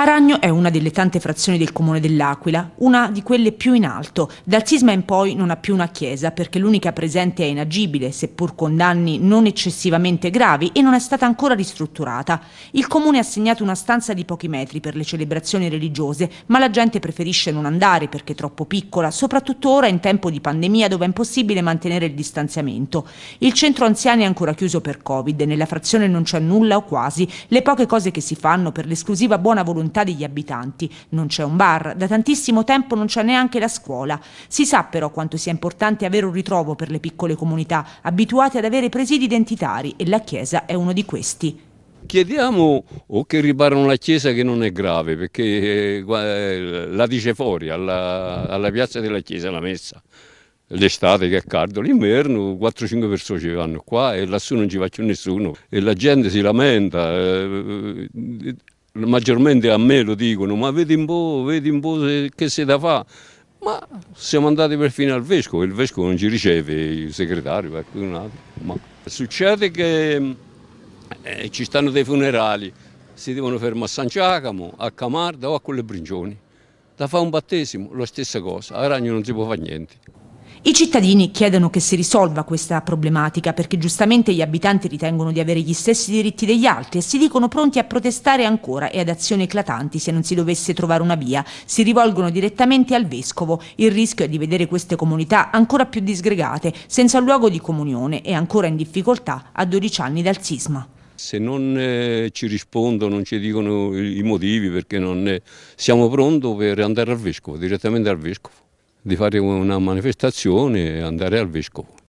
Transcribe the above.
Aragno è una delle tante frazioni del comune dell'Aquila, una di quelle più in alto. Dal sisma in poi non ha più una chiesa perché l'unica presente è inagibile, seppur con danni non eccessivamente gravi e non è stata ancora ristrutturata. Il comune ha assegnato una stanza di pochi metri per le celebrazioni religiose, ma la gente preferisce non andare perché è troppo piccola, soprattutto ora in tempo di pandemia dove è impossibile mantenere il distanziamento. Il centro anziani è ancora chiuso per Covid, nella frazione non c'è nulla o quasi, le poche cose che si fanno per l'esclusiva buona volontà metà degli abitanti. Non c'è un bar, da tantissimo tempo non c'è neanche la scuola. Si sa però quanto sia importante avere un ritrovo per le piccole comunità, abituate ad avere presidi identitari e la Chiesa è uno di questi chiediamo o che riparano la chiesa che non è grave perché eh, eh, la dice fuori alla, alla piazza della chiesa la messa l'estate che è caldo, l'inverno 4-5 persone ci vanno qua e lassù non ci faccio nessuno e la gente si lamenta eh, maggiormente a me lo dicono, ma vedi un po', vedi un po' se, che se da fa. Ma siamo andati perfino al vescovo, il vescovo non ci riceve, il segretario, qualcun ecco, altro. Ma succede che eh, ci stanno dei funerali, si devono fermare a San Giacomo, a Camarda o a quelle Brigioni. Da fare un battesimo, la stessa cosa, a Ragno non si può fare niente. I cittadini chiedono che si risolva questa problematica perché giustamente gli abitanti ritengono di avere gli stessi diritti degli altri e si dicono pronti a protestare ancora e ad azioni eclatanti se non si dovesse trovare una via. Si rivolgono direttamente al vescovo. Il rischio è di vedere queste comunità ancora più disgregate, senza luogo di comunione e ancora in difficoltà a 12 anni dal sisma. Se non eh, ci rispondono, non ci dicono i motivi perché non eh, siamo pronti per andare al vescovo, direttamente al vescovo di fare una manifestazione e andare al vescovo.